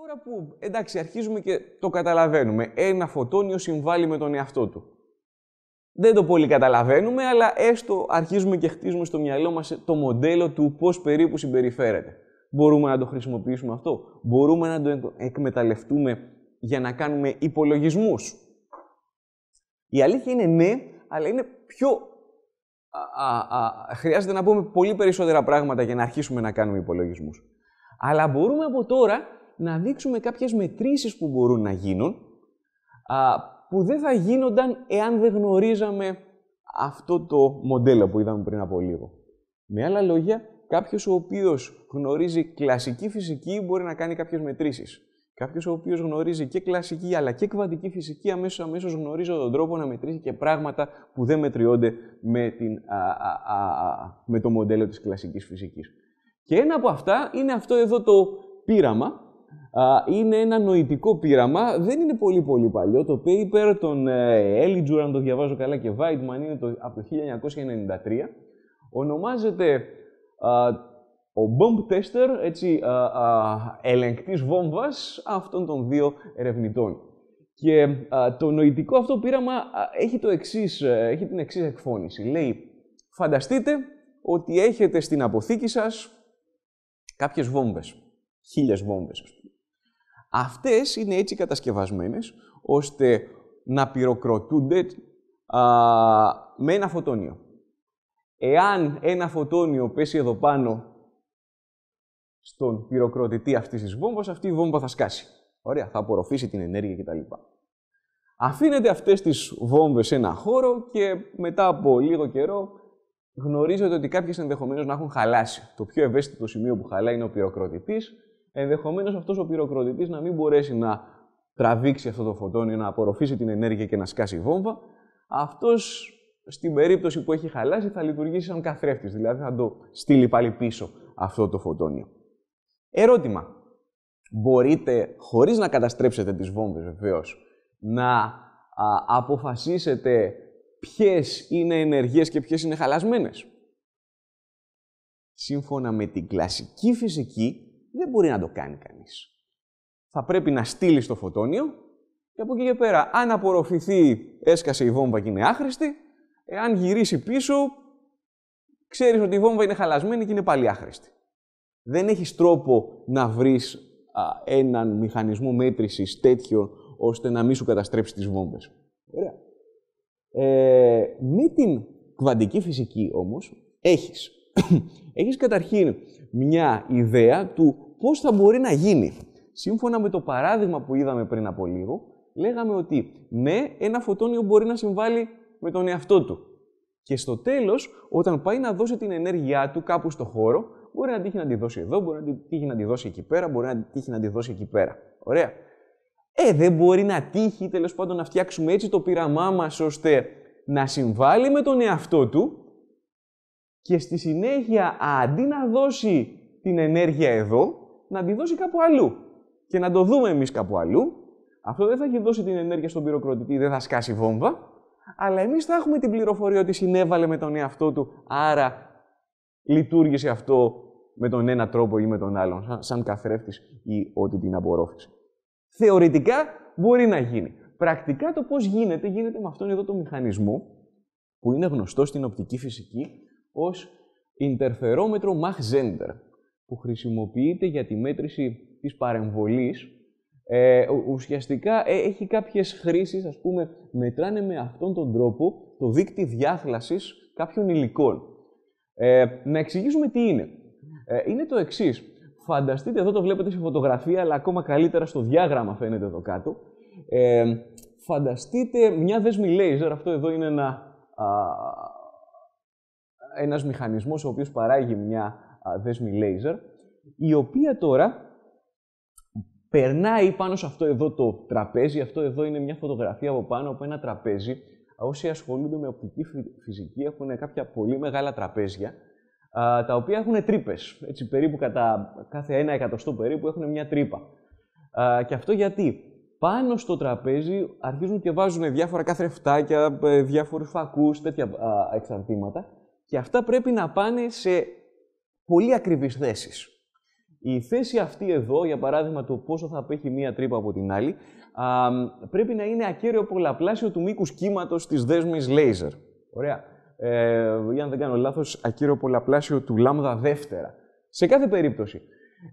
Τώρα που εντάξει αρχίζουμε και το καταλαβαίνουμε, ένα φωτόνιο συμβάλλει με τον εαυτό του. Δεν το πολύ καταλαβαίνουμε, αλλά έστω αρχίζουμε και χτίζουμε στο μυαλό μας το μοντέλο του πώς περίπου συμπεριφέρεται. Μπορούμε να το χρησιμοποιήσουμε αυτό. Μπορούμε να το εκμεταλλευτούμε για να κάνουμε υπολογισμούς. Η αλήθεια είναι ναι, αλλά είναι πιο... Α, α, α, χρειάζεται να πούμε πολύ περισσότερα πράγματα για να αρχίσουμε να κάνουμε υπολογισμούς. Αλλά μπορούμε από τώρα να δείξουμε κάποιες μετρήσεις που μπορούν να γίνουν, που δεν θα γίνονταν εάν δεν γνωρίζαμε αυτό το μοντέλο που είδαμε πριν από λίγο. Με άλλα λόγια, κάποιος ο οποίος γνωρίζει κλασική φυσική μπορεί να κάνει κάποιες μετρήσεις. Κάποιος ο οποίος γνωρίζει και κλασική αλλά και κβαντική φυσική, αμέσως αμέσως γνωρίζει τον τρόπο να μετρήσει και πράγματα που δεν μετριώνται με, την, α, με το μοντέλο της κλασικής φυσικής. Και ένα από αυτά είναι αυτό εδώ το πείραμα, είναι ένα νοητικό πείραμα, δεν είναι πολύ πολύ παλιό. Το paper των ε, Ellinger, αν το διαβάζω καλά και Weidman, είναι το, από το 1993. Ονομάζεται ο Bomb Tester, έτσι, α, ελεγκτής βόμβας αυτών των δύο ερευνητών. Και το νοητικό αυτό πείραμα έχει, το εξής, ε, έχει την εξής εκφώνηση. Λέει, φανταστείτε ότι έχετε στην αποθήκη σας κάποιες βόμβες, χίλιες βόμβες, Αυτές είναι έτσι κατασκευασμένες, ώστε να πυροκροτούνται α, με ένα φωτόνιο. Εάν ένα φωτόνιο πέσει εδώ πάνω στον πυροκροτητή αυτής της βόμβας, αυτή η βόμβα θα σκάσει. Ωραία, θα απορροφήσει την ενέργεια κτλ. Αφήνετε αυτές τις βόμβες σε ένα χώρο και μετά από λίγο καιρό γνωρίζετε ότι κάποιες ενδεχομένως να έχουν χαλάσει. Το πιο ευαίσθητο σημείο που χαλάει είναι ο πυροκροτητής ενδεχομένως αυτός ο πυροκροτητής να μην μπορέσει να τραβήξει αυτό το φωτόνιο, να απορροφήσει την ενέργεια και να σκάσει βόμβα. Αυτός στην περίπτωση που έχει χαλάσει θα λειτουργήσει σαν καθρέφτης, δηλαδή θα το στείλει πάλι πίσω αυτό το φωτόνιο. Ερώτημα. Μπορείτε, χωρίς να καταστρέψετε τις βόμβες βεβαίως, να αποφασίσετε ποιες είναι ενεργές και ποιες είναι χαλασμένες. Σύμφωνα με την κλασική φυσική, δεν μπορεί να το κάνει κανείς. Θα πρέπει να στείλει το φωτόνιο και από εκεί και πέρα, αν απορροφηθεί, έσκασε η βόμβα και είναι άχρηστη, εάν γυρίσει πίσω, ξέρεις ότι η βόμβα είναι χαλασμένη και είναι πάλι άχρηστη. Δεν έχεις τρόπο να βρεις έναν μηχανισμό μέτρησης τέτοιο, ώστε να μην σου καταστρέψει τις βόμβες. Ωραία. Ε, με την κβαντική φυσική όμως έχεις. έχεις καταρχήν μια ιδέα του πώς θα μπορεί να γίνει. Σύμφωνα με το παράδειγμα που είδαμε πριν από λίγο, λέγαμε ότι ναι, ένα φωτόνιο μπορεί να συμβάλλει με τον εαυτό του. Και στο τέλος, όταν πάει να δώσει την ενέργειά του κάπου στο χώρο, μπορεί να τύχει να τη δώσει εδώ, μπορεί να τύχει να τη δώσει εκεί πέρα, μπορεί να τύχει να τη δώσει εκεί πέρα. Ωραία. Ε, δεν μπορεί να τύχει τέλος πάντων να φτιάξουμε έτσι το πείραμά μας, ώστε να συμβάλλει με τον εαυτό του και στη συνέχεια αντί να δώσει την ενέργεια εδώ, να τη δώσει κάπου αλλού. Και να το δούμε εμείς κάπου αλλού. Αυτό δεν θα έχει δώσει την ενέργεια στον πυροκροτητή, δεν θα σκάσει βόμβα. Αλλά εμείς θα έχουμε την πληροφορία ότι συνέβαλε με τον εαυτό του, άρα λειτουργήσε αυτό με τον ένα τρόπο ή με τον άλλον, σαν καθρέφτης ή ό,τι την απορρόφησε. Θεωρητικά μπορεί να γίνει. Πρακτικά το πώς γίνεται, γίνεται με αυτόν εδώ τον μηχανισμό που είναι γνωστό στην οπτική φυσική ως Interferómetro Mach Zender που χρησιμοποιείται για τη μέτρηση της παρεμβολής, ε, ουσιαστικά ε, έχει κάποιες χρήσεις, ας πούμε, μετράνε με αυτόν τον τρόπο το δίκτυ διάθλασης κάποιων υλικών. Ε, να εξηγήσουμε τι είναι. Ε, είναι το εξής. Φανταστείτε, εδώ το βλέπετε σε φωτογραφία, αλλά ακόμα καλύτερα στο διάγραμμα φαίνεται εδώ κάτω. Ε, φανταστείτε μια δέσμη λέιζερ, αυτό εδώ είναι ένα, α, ένας μηχανισμός ο οποίος παράγει μια δέσμη laser, η οποία τώρα περνάει πάνω σε αυτό εδώ το τραπέζι. Αυτό εδώ είναι μια φωτογραφία από πάνω από ένα τραπέζι. Όσοι ασχολούνται με οπτική φυσική έχουν κάποια πολύ μεγάλα τραπέζια, τα οποία έχουν τρύπες. Έτσι, περίπου κατά κάθε ένα εκατοστό περίπου έχουν μια τρύπα. Και αυτό γιατί πάνω στο τραπέζι αρχίζουν και βάζουν διάφορα καθρεφτάκια, ε, διάφορους φακούς, τέτοια εξαρτήματα και αυτά πρέπει να πάνε σε πολύ ακριβείς θέσεις. Η θέση αυτή εδώ, για παράδειγμα, το πόσο θα απέχει μία τρύπα από την άλλη, πρέπει να είναι ακέραιο πολλαπλάσιο του μήκους κύματος της δέσμης λέιζερ. Ωραία. Ε, αν δεν κάνω λάθος, ακέραιο πολλαπλάσιο του λάμδα δεύτερα. Σε κάθε περίπτωση,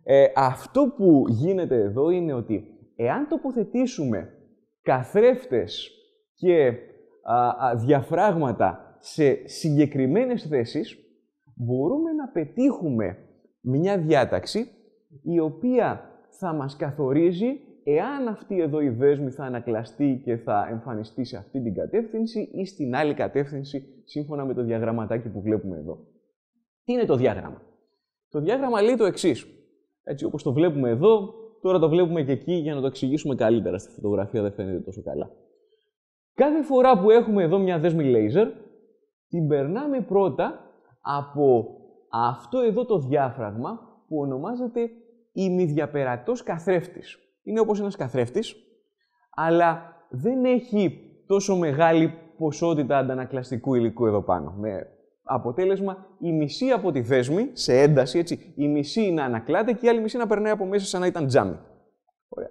ε, αυτό που γίνεται εδώ είναι ότι εάν τοποθετήσουμε καθρέφτες και α, διαφράγματα σε συγκεκριμένες θέσεις, μπορούμε να πετύχουμε μια διάταξη η οποία θα μας καθορίζει εάν αυτή εδώ η δέσμη θα ανακλαστεί και θα εμφανιστεί σε αυτή την κατεύθυνση ή στην άλλη κατεύθυνση σύμφωνα με το διαγραμματάκι που βλέπουμε εδώ. Τι είναι το διάγραμμα. Το διάγραμμα λέει το εξής. Έτσι όπως το βλέπουμε εδώ, τώρα το βλέπουμε και εκεί για να το εξηγήσουμε καλύτερα. Στη φωτογραφία δεν φαίνεται τόσο καλά. Κάθε φορά που έχουμε εδώ μια δέσμη laser, την περνάμε πρώτα από αυτό εδώ το διάφραγμα που ονομάζεται ημιδιαπερατός καθρέφτης. Είναι όπως ένας καθρέφτης, αλλά δεν έχει τόσο μεγάλη ποσότητα αντανακλαστικού υλικού εδώ πάνω. Με αποτέλεσμα η μισή από τη δέσμη, σε ένταση έτσι, η μισή να ανακλάται και η άλλη μισή να περνάει από μέσα σαν να ήταν τζάμι. Ωραία.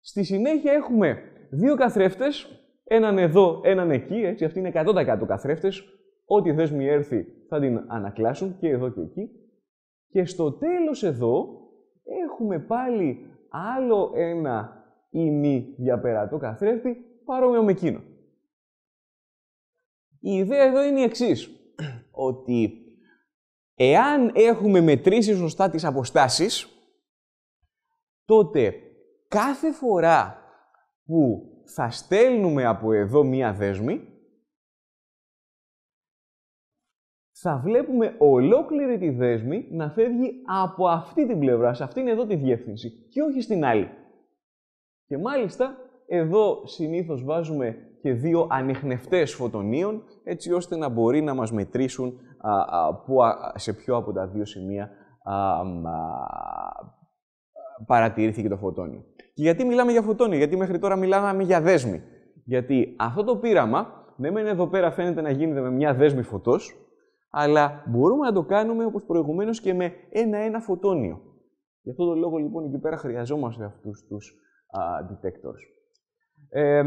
Στη συνέχεια έχουμε δύο καθρέφτες, έναν εδώ, έναν εκεί, έτσι, αυτοί είναι 100% καθρέφτες, Ό,τι δέσμη έρθει θα την ανακλάσουν και εδώ και εκεί. Και στο τέλος εδώ έχουμε πάλι άλλο ένα ημί για καθρέφτη παρόμοιο με εκείνο. Η ιδέα εδώ είναι η εξής: ότι εάν έχουμε μετρήσει σωστά τις αποστάσεις, τότε κάθε φορά που θα στέλνουμε από εδώ μία δέσμη, θα βλέπουμε ολόκληρη τη δέσμη να φεύγει από αυτή την πλευρά, σε αυτήν εδώ τη διεύθυνση και όχι στην άλλη. Και μάλιστα εδώ συνήθως βάζουμε και δύο ανιχνευτές φωτονίων, έτσι ώστε να μπορεί να μας μετρήσουν που, σε ποιο από τα δύο σημεία παρατηρήθηκε το φωτόνιο. Και γιατί μιλάμε για φωτόνιο, γιατί μέχρι τώρα μιλάμε για δέσμη. Γιατί αυτό το πείραμα, ναι εδώ πέρα φαίνεται να γίνεται με μια δέσμη φωτός, αλλά μπορούμε να το κάνουμε όπως προηγουμένως και με ένα-ένα φωτόνιο. Γι' αυτό τον λόγο λοιπόν εκεί πέρα χρειαζόμαστε αυτούς τους α, detectors. Ε,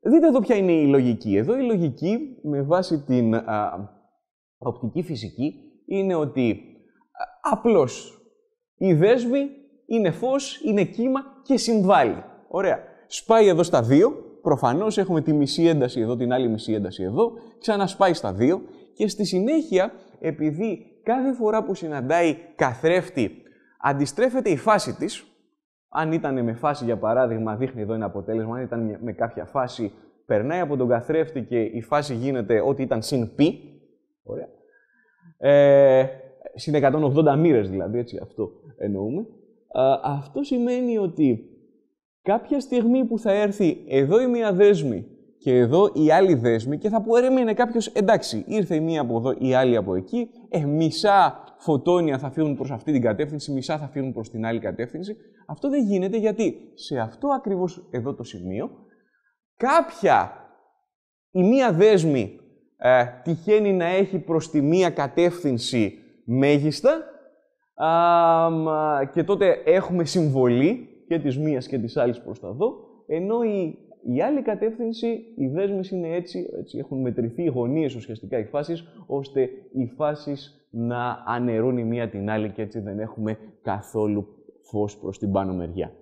δείτε εδώ ποια είναι η λογική. Εδώ η λογική με βάση την οπτική φυσική είναι ότι απλώς η δέσμη είναι φως, είναι κύμα και συμβάλλει. Ωραία. Σπάει εδώ στα δύο προφανώς έχουμε τη μισή ένταση εδώ, την άλλη μισή ένταση εδώ, ξανασπάει στα δύο και στη συνέχεια, επειδή κάθε φορά που συναντάει καθρέφτη αντιστρέφεται η φάση της, αν ήταν με φάση για παράδειγμα, δείχνει εδώ ένα αποτέλεσμα, αν ήταν με κάποια φάση, περνάει από τον καθρέφτη και η φάση γίνεται ό,τι ήταν συν π, ωραία, ε, συν 180 μοίρες δηλαδή, έτσι αυτό εννοούμε, αυτό σημαίνει ότι κάποια στιγμή που θα έρθει εδώ η μία δέσμη και εδώ η άλλη δέσμη και θα περίμενε κάποιος, εντάξει, ήρθε η μία από εδώ, η άλλη από εκεί, ε, μισά φωτόνια θα φύγουν προς αυτή την κατεύθυνση, μισά θα φύγουν προς την άλλη κατεύθυνση. Αυτό δεν γίνεται γιατί σε αυτό ακριβώς εδώ το σημείο κάποια η μία δέσμη ε, τυχαίνει να έχει προς τη μία κατεύθυνση μέγιστα και τότε έχουμε συμβολή και της μίας και της άλλης προς τα δω, ενώ η, η άλλη κατεύθυνση, οι δέσμες είναι έτσι, έτσι, έχουν μετρηθεί οι γωνίες ουσιαστικά, οι φάσεις, ώστε οι φάσεις να αναιρούν η μία την άλλη και έτσι δεν έχουμε καθόλου φως προς την πάνω μεριά.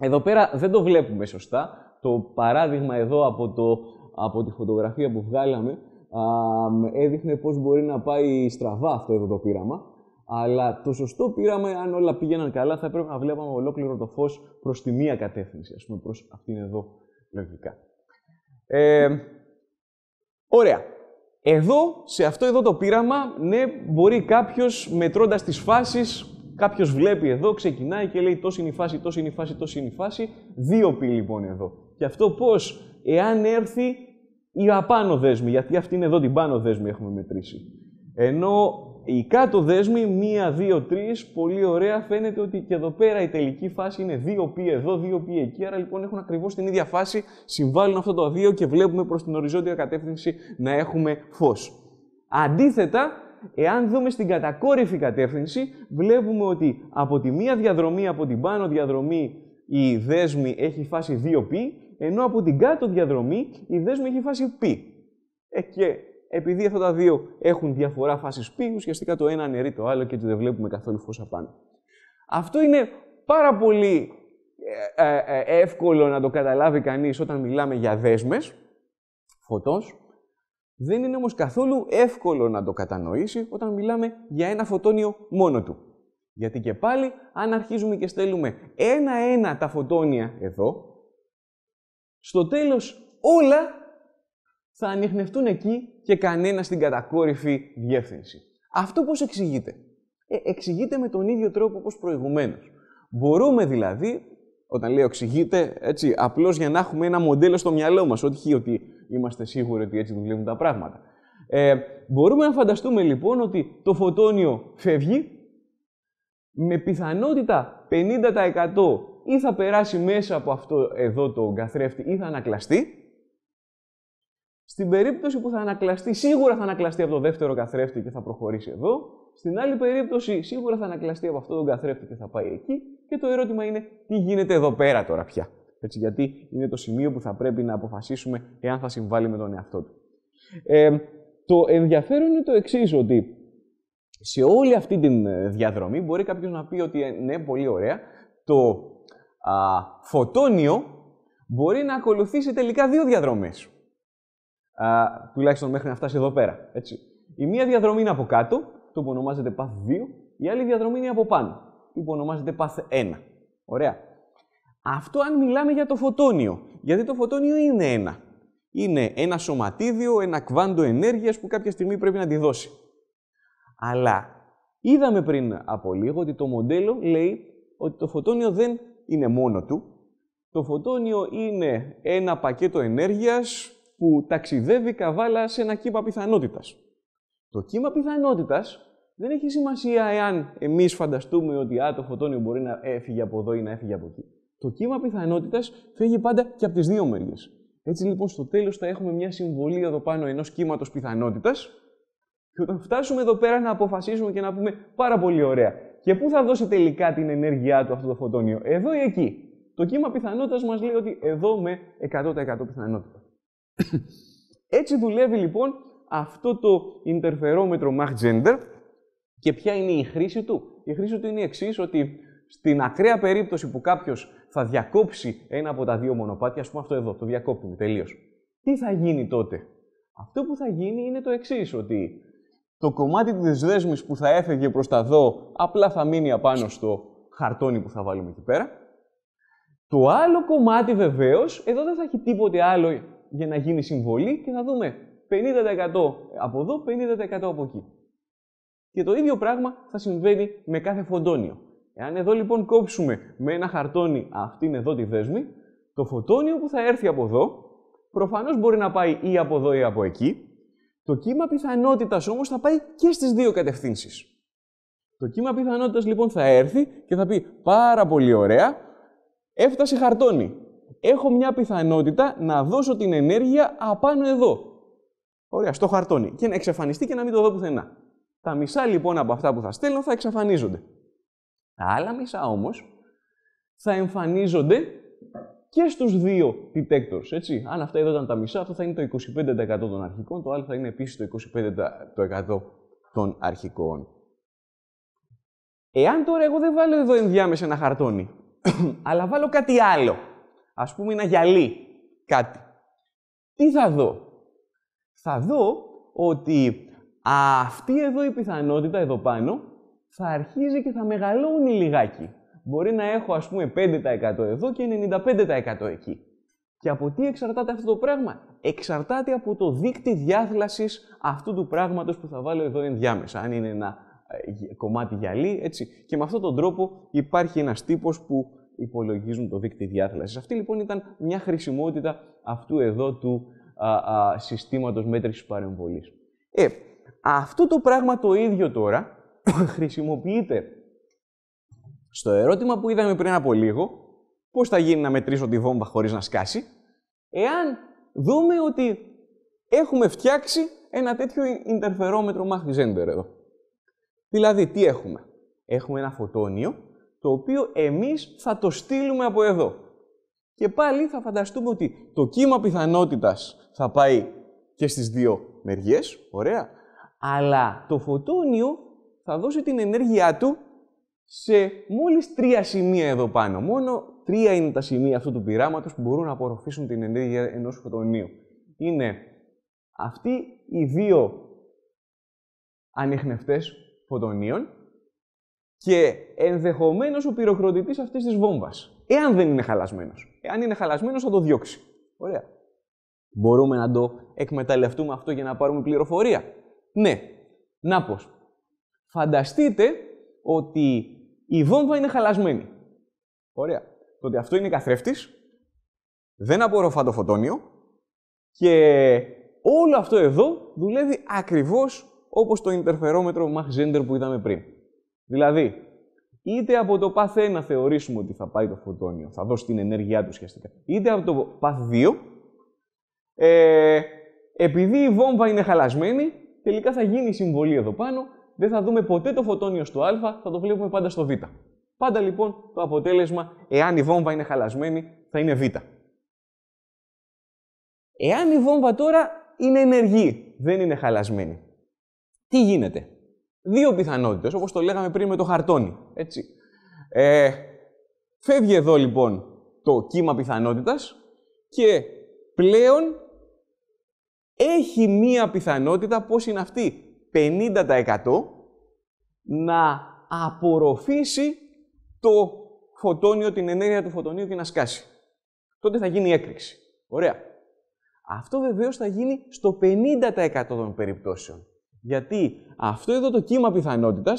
Εδώ πέρα δεν το βλέπουμε σωστά. Το παράδειγμα εδώ από, το, από τη φωτογραφία που βγάλαμε α, έδειχνε πώς μπορεί να πάει στραβά αυτό εδώ το πείραμα. Αλλά το σωστό πείραμα, αν όλα πήγαιναν καλά, θα έπρεπε να βλέπαμε ολόκληρο το φως προς τη μία κατεύθυνση, ας πούμε, προς αυτήν εδώ λογικά. Ε, ωραία. Εδώ, σε αυτό εδώ το πείραμα, ναι, μπορεί κάποιος μετρώντας τις φάσεις, κάποιος βλέπει εδώ, ξεκινάει και λέει τόση είναι η φάση, τόση είναι η φάση, τόση είναι η φάση. Δύο πει λοιπόν εδώ. Και αυτό πώς, εάν έρθει η απάνω δέσμη, γιατί αυτήν εδώ την πάνω δέσμη έχουμε μετρήσει. Ενώ οι κάτω δέσμοι, μία, δύο, τρεις, πολύ ωραία. Φαίνεται ότι και εδώ πέρα η τελική φάση είναι δύο πι εδώ, δύο πι εκεί. Άρα λοιπόν έχουν ακριβώς την ίδια φάση, συμβάλλουν αυτό το δύο και βλέπουμε προς την οριζόντια κατεύθυνση να έχουμε φως. Αντίθετα, εάν δούμε στην κατακόρυφη κατεύθυνση, βλέπουμε ότι από τη μία διαδρομή, από την πάνω διαδρομή, η δέσμη έχει φάση 2π, ενώ από την κάτω διαδρομή η δέσμη έχει φάση π. Ε, και επειδή αυτά τα δύο έχουν διαφορά φάσης π, ουσιαστικά το ένα αναιρεί το άλλο και δεν βλέπουμε καθόλου φως απάνω. Αυτό είναι πάρα πολύ ε, ε, ε, εύκολο να το καταλάβει κανείς όταν μιλάμε για δέσμες φωτός. Δεν είναι όμως καθόλου εύκολο να το κατανοήσει όταν μιλάμε για ένα φωτόνιο μόνο του. Γιατί και πάλι, αν αρχίζουμε και στέλνουμε ένα-ένα τα φωτόνια εδώ, στο τέλος όλα θα ανοιχνευτούν εκεί και κανένα στην κατακόρυφη διεύθυνση. Αυτό πώς εξηγείται. Ε, εξηγείται με τον ίδιο τρόπο όπως προηγουμένως. Μπορούμε δηλαδή, όταν λέω εξηγείται, έτσι, απλώς για να έχουμε ένα μοντέλο στο μυαλό μας, όχι ότι είμαστε σίγουροι ότι έτσι δουλεύουν τα πράγματα. Ε, μπορούμε να φανταστούμε λοιπόν ότι το φωτόνιο φεύγει, με πιθανότητα 50% ή θα περάσει μέσα από αυτό εδώ το καθρέφτη ή θα ανακλαστεί, στην περίπτωση που θα ανακλαστεί, σίγουρα θα ανακλαστεί από το δεύτερο καθρέφτη και θα προχωρήσει εδώ. Στην άλλη περίπτωση, σίγουρα θα ανακλαστεί από αυτό τον καθρέφτη και θα πάει εκεί. Και το ερώτημα είναι, τι γίνεται εδώ πέρα τώρα πια. Έτσι, γιατί είναι το σημείο που θα πρέπει να αποφασίσουμε εάν θα συμβάλλει με τον εαυτό του. Ε, το ενδιαφέρον είναι το εξής, ότι σε όλη αυτή τη ε, διαδρομή μπορεί κάποιος να πει ότι ε, ναι, πολύ ωραία, το α, φωτόνιο μπορεί να ακολουθήσει τελικά δύο διαδρομές α, τουλάχιστον μέχρι να φτάσει εδώ πέρα. Έτσι. Η μία διαδρομή είναι από κάτω, το που ονομάζεται path 2, η άλλη διαδρομή είναι από πάνω, το που ονομάζεται path 1. Ωραία. Αυτό αν μιλάμε για το φωτόνιο, γιατί το φωτόνιο είναι ένα. Είναι ένα σωματίδιο, ένα κβάντο ενέργειας που κάποια στιγμή πρέπει να τη δώσει. Αλλά είδαμε πριν από λίγο ότι το μοντέλο λέει ότι το φωτόνιο δεν είναι μόνο του. Το φωτόνιο είναι ένα πακέτο ενέργειας που ταξιδεύει καβάλα σε ένα κύμα πιθανότητας. Το κύμα πιθανότητας δεν έχει σημασία εάν εμείς φανταστούμε ότι α, το φωτόνιο μπορεί να έφυγε από εδώ ή να έφυγε από εκεί. Το κύμα πιθανότητας φεύγει πάντα και από τις δύο μεριές. Έτσι λοιπόν στο τέλος θα έχουμε μια συμβολή εδώ πάνω ενός κύματος πιθανότητας. Και όταν φτάσουμε εδώ πέρα να αποφασίσουμε και να πούμε πάρα πολύ ωραία. Και πού θα δώσει τελικά την ενέργειά του αυτό το φωτόνιο, εδώ ή εκεί. Το κύμα πιθανότητας μας λέει ότι εδώ με 100% πιθανότητα. Έτσι δουλεύει λοιπόν αυτό το interferometro Mach Gender και ποια είναι η χρήση του. Η χρήση του είναι η εξής ότι στην ακραία περίπτωση που κάποιος θα διακόψει ένα από τα δύο μονοπάτια, ας πούμε αυτό εδώ, το διακόπτουμε τελείως. Τι θα γίνει τότε. Αυτό που θα γίνει είναι το εξής, ότι το κομμάτι της δέσμης που θα έφεγε προς τα δω απλά θα μείνει απάνω στο χαρτόνι που θα βάλουμε εκεί πέρα. Το άλλο κομμάτι βεβαίως, εδώ δεν θα έχει τίποτε άλλο για να γίνει συμβολή και θα δούμε 50% από εδώ, 50% από εκεί. Και το ίδιο πράγμα θα συμβαίνει με κάθε φωτόνιο. Εάν εδώ λοιπόν κόψουμε με ένα χαρτόνι αυτήν εδώ τη δέσμη, το φωτόνιο που θα έρθει από εδώ, προφανώς μπορεί να πάει ή από εδώ ή από εκεί. Το κύμα πιθανότητας όμως θα πάει και στις δύο κατευθύνσεις. Το κύμα πιθανότητας λοιπόν θα έρθει και θα πει πάρα πολύ ωραία, έφτασε χαρτόνι έχω μια πιθανότητα να δώσω την ενέργεια απάνω εδώ. Ωραία, στο χαρτόνι. Και να εξαφανιστεί και να μην το δω πουθενά. Τα μισά λοιπόν από αυτά που θα στέλνω θα εξαφανίζονται. Τα άλλα μισά όμως θα εμφανίζονται και στους δύο detectors, έτσι. Αν αυτά εδώ ήταν τα μισά, αυτό θα είναι το 25% των αρχικών, το άλλο θα είναι επίσης το 25% των αρχικών. Εάν τώρα εγώ δεν βάλω εδώ ενδιάμεσα ένα χαρτόνι, αλλά βάλω κάτι άλλο, ας πούμε ένα γυαλί κάτι. Τι θα δω. Θα δω ότι αυτή εδώ η πιθανότητα εδώ πάνω θα αρχίζει και θα μεγαλώνει λιγάκι. Μπορεί να έχω ας πούμε 5% εδώ και 95% εκεί. Και από τι εξαρτάται αυτό το πράγμα. Εξαρτάται από το δίκτυ διάθλασης αυτού του πράγματος που θα βάλω εδώ ενδιάμεσα. Αν είναι ένα ε, κομμάτι γυαλί, έτσι. Και με αυτόν τον τρόπο υπάρχει ένας τύπος που υπολογίζουν το δίκτυο διάθλασης. Αυτή λοιπόν ήταν μια χρησιμότητα αυτού εδώ του α, α, συστήματος μέτρησης παρεμβολής. Ε, αυτό το πράγμα το ίδιο τώρα χρησιμοποιείται στο ερώτημα που είδαμε πριν από λίγο, πώς θα γίνει να μετρήσω τη βόμβα χωρίς να σκάσει, εάν δούμε ότι έχουμε φτιάξει ένα τέτοιο ιντερφερόμετρο Mach εδώ. Δηλαδή, τι έχουμε. Έχουμε ένα φωτόνιο το οποίο εμείς θα το στείλουμε από εδώ. Και πάλι θα φανταστούμε ότι το κύμα πιθανότητας θα πάει και στις δύο μεριές, ωραία, αλλά το φωτόνιο θα δώσει την ενέργειά του σε μόλις τρία σημεία εδώ πάνω. Μόνο τρία είναι τα σημεία αυτού του πειράματος που μπορούν να απορροφήσουν την ενέργεια ενός φωτονίου. Είναι αυτοί οι δύο ανιχνευτές φωτονίων και ενδεχομένως ο πυροκροτητής αυτής της βόμβας. Εάν δεν είναι χαλασμένος. Εάν είναι χαλασμένος, θα το διώξει. Ωραία. Μπορούμε να το εκμεταλλευτούμε αυτό για να πάρουμε πληροφορία. Ναι. Να πως. Φανταστείτε ότι η βόμβα είναι χαλασμένη. Ωραία. Το ότι αυτό είναι καθρέφτης, δεν απορροφά το φωτόνιο και όλο αυτό εδώ δουλεύει ακριβώς όπως το ιντερφερομετρο Mach Zender που είδαμε πριν. Δηλαδή, είτε από το path 1 θεωρήσουμε ότι θα πάει το φωτόνιο, θα δώσει την ενέργειά του σχετικά, είτε από το path 2, ε, επειδή η βόμβα είναι χαλασμένη, τελικά θα γίνει η συμβολή εδώ πάνω, δεν θα δούμε ποτέ το φωτόνιο στο α, θα το βλέπουμε πάντα στο β. Πάντα λοιπόν το αποτέλεσμα, εάν η βόμβα είναι χαλασμένη, θα είναι β. Εάν η βόμβα τώρα είναι ενεργή, δεν είναι χαλασμένη, τι γίνεται δύο πιθανότητες, όπως το λέγαμε πριν με το χαρτόνι. Έτσι. Ε, φεύγει εδώ λοιπόν το κύμα πιθανότητας και πλέον έχει μία πιθανότητα, πώς είναι αυτή, 50% να απορροφήσει το φωτόνιο, την ενέργεια του φωτονίου και να σκάσει. Τότε θα γίνει η έκρηξη. Ωραία. Αυτό βεβαίως θα γίνει στο 50% των περιπτώσεων. Γιατί αυτό εδώ το κύμα πιθανότητας,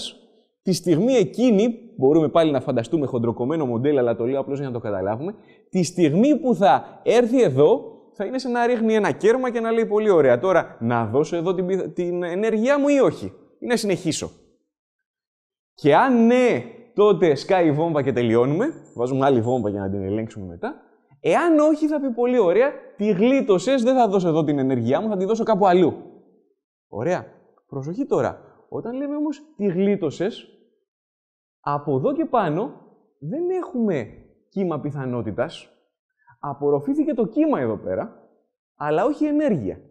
τη στιγμή εκείνη, μπορούμε πάλι να φανταστούμε χοντροκομμένο μοντέλο, αλλά το λέω απλώς για να το καταλάβουμε, τη στιγμή που θα έρθει εδώ, θα είναι σαν να ρίχνει ένα κέρμα και να λέει πολύ ωραία. Τώρα να δώσω εδώ την, την ενέργειά μου ή όχι. Ή να συνεχίσω. Και αν ναι, τότε σκάει η βόμβα και τελειώνουμε. Βάζουμε άλλη βόμβα για να την ελέγξουμε μετά. Εάν όχι, θα πει πολύ ωραία, τη γλίτωσες, δεν θα δώσω εδώ την ενέργειά μου, θα τη δώσω κάπου αλλού. Ωραία. Προσοχή τώρα. Όταν λέμε όμως τη γλίτωσες, από εδώ και πάνω δεν έχουμε κύμα πιθανότητας. Απορροφήθηκε το κύμα εδώ πέρα, αλλά όχι ενέργεια.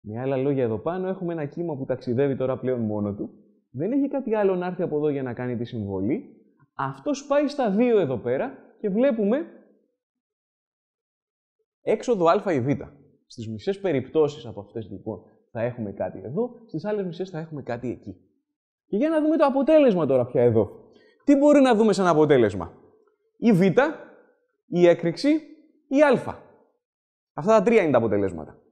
Με άλλα λόγια, εδώ πάνω έχουμε ένα κύμα που ταξιδεύει τώρα πλέον μόνο του. Δεν έχει κάτι άλλο να έρθει από εδώ για να κάνει τη συμβολή. Αυτός πάει στα δύο εδώ πέρα και βλέπουμε έξοδο α ή β. Στις μισές περιπτώσεις από αυτές λοιπόν θα έχουμε κάτι εδώ, στις άλλες μισές θα έχουμε κάτι εκεί. Και για να δούμε το αποτέλεσμα τώρα πια εδώ. Τι μπορεί να δούμε σαν αποτέλεσμα. Η β, η έκρηξη, η α. Αυτά τα τρία είναι τα αποτελέσματα.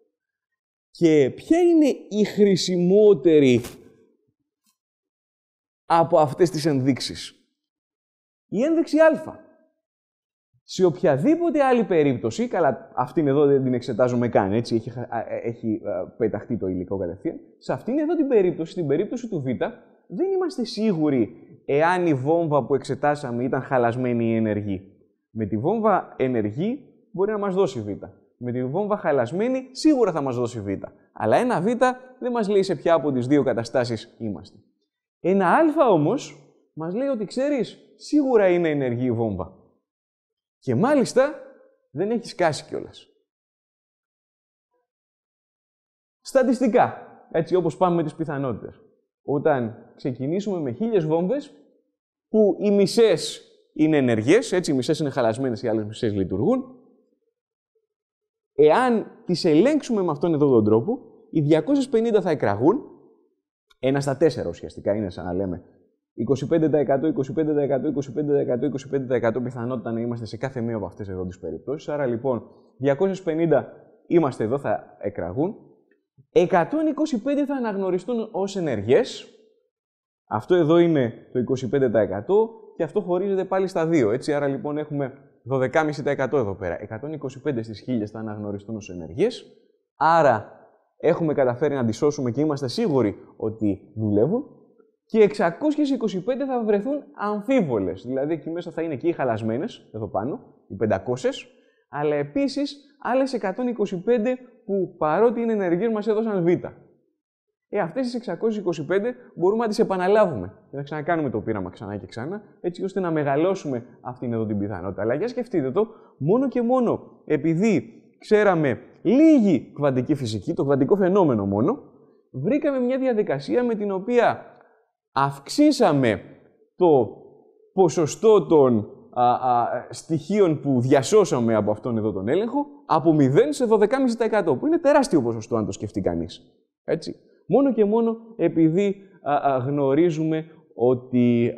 Και ποια είναι η χρησιμότερη από αυτές τις ενδείξεις. Η ένδειξη α. Σε οποιαδήποτε άλλη περίπτωση, καλά αυτήν εδώ δεν την εξετάζουμε καν, έτσι, έχει, ε, έχει πεταχτεί το υλικό κατευθείαν, σε αυτήν εδώ την περίπτωση, την περίπτωση του Β, δεν είμαστε σίγουροι εάν η βόμβα που εξετάσαμε ήταν χαλασμένη ή ενεργή. Με τη βόμβα ενεργή μπορεί να μας δώσει Β. Με τη βόμβα χαλασμένη σίγουρα θα μας δώσει Β. Αλλά ένα Β δεν μας λέει σε ποια από τις δύο καταστάσεις είμαστε. Ένα Α όμως μας λέει ότι ξέρεις, σίγουρα είναι ενεργή η βόμβα. Και μάλιστα δεν έχεις σκάσει κιόλας. Στατιστικά, έτσι όπως πάμε με τις πιθανότητες. Όταν ξεκινήσουμε με χίλιες βόμβες, που οι μισές είναι ενεργές, έτσι οι μισές είναι χαλασμένες, οι άλλες μισές λειτουργούν, εάν τις ελέγξουμε με αυτόν εδώ τον τρόπο, οι 250 θα εκραγούν, ένα στα τέσσερα ουσιαστικά είναι σαν να λέμε 25%, 25%, 25%, 25%, 25% πιθανότητα να είμαστε σε κάθε μία από αυτές εδώ τις περιπτώσεις. Άρα λοιπόν, 250 είμαστε εδώ, θα εκραγούν. 125 θα αναγνωριστούν ως ενεργέ. Αυτό εδώ είναι το 25% και αυτό χωρίζεται πάλι στα δύο. έτσι. Άρα λοιπόν έχουμε 12,5% εδώ πέρα. 125 στις 1000 θα αναγνωριστούν ως ενεργέ. Άρα έχουμε καταφέρει να τις και είμαστε σίγουροι ότι δουλεύουν και 625 θα βρεθούν αμφίβολες. Δηλαδή εκεί μέσα θα είναι και οι χαλασμένες, εδώ πάνω, οι 500, αλλά επίσης άλλες 125 που παρότι είναι ενεργείς μας έδωσαν β. Ε, αυτές τις 625 μπορούμε να τις επαναλάβουμε και να ξανακάνουμε το πείραμα ξανά και ξανά, έτσι ώστε να μεγαλώσουμε αυτήν εδώ την πιθανότητα. Αλλά για σκεφτείτε το, μόνο και μόνο επειδή ξέραμε λίγη κβαντική φυσική, το κβαντικό φαινόμενο μόνο, βρήκαμε μια διαδικασία με την οποία αυξήσαμε το ποσοστό των α, α, στοιχείων που διασώσαμε από αυτόν εδώ τον έλεγχο από 0 σε 12,5% που είναι τεράστιο ποσοστό αν το σκεφτεί κανείς. Έτσι. Μόνο και μόνο επειδή α, γνωρίζουμε ότι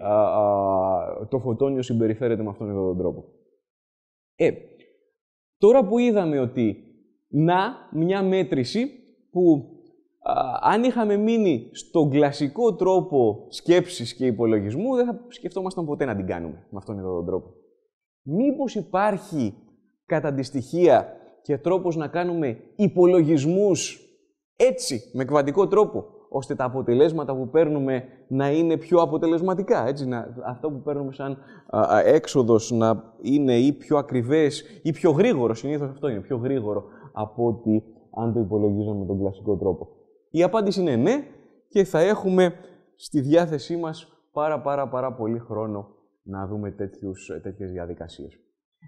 το φωτόνιο συμπεριφέρεται με αυτόν εδώ τον τρόπο. Ε, τώρα που είδαμε ότι να μια μέτρηση που αν είχαμε μείνει στον κλασικό τρόπο σκέψης και υπολογισμού, δεν θα σκεφτόμασταν ποτέ να την κάνουμε με αυτόν εδώ τον τρόπο. Μήπως υπάρχει κατά τη στοιχεία και τρόπος να κάνουμε υπολογισμούς έτσι, με κβαντικό τρόπο, ώστε τα αποτελέσματα που παίρνουμε να είναι πιο αποτελεσματικά. Έτσι, να, αυτό που παίρνουμε σαν α, έξοδος να είναι ή πιο ακριβές ή πιο γρήγορο. Συνήθως αυτό είναι πιο γρήγορο από ότι αν το υπολογίζαμε με τον κλασικό τρόπο. Η απάντηση είναι ναι και θα έχουμε στη διάθεσή μας πάρα πάρα πάρα πολύ χρόνο να δούμε τέτοιους, τέτοιες διαδικασίες.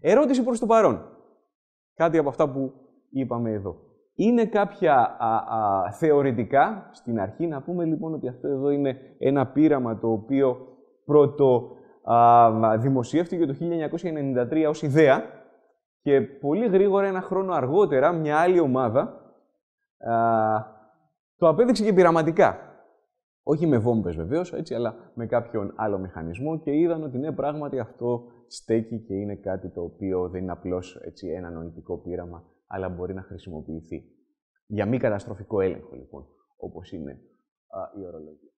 Ερώτηση προς το παρόν. Κάτι από αυτά που είπαμε εδώ. Είναι κάποια α, α, θεωρητικά στην αρχή. Να πούμε λοιπόν ότι αυτό εδώ είναι ένα πείραμα το οποίο πρώτο α, δημοσιεύτηκε το 1993 ως ιδέα και πολύ γρήγορα ένα χρόνο αργότερα μια άλλη ομάδα το απέδειξε και πειραματικά. Όχι με βόμβες βεβαίως, έτσι, αλλά με κάποιον άλλο μηχανισμό και είδαν ότι ναι, πράγματι αυτό στέκει και είναι κάτι το οποίο δεν είναι απλώς ένα νοητικό πείραμα, αλλά μπορεί να χρησιμοποιηθεί. Για μη καταστροφικό έλεγχο, λοιπόν, όπως είναι η ορολογία.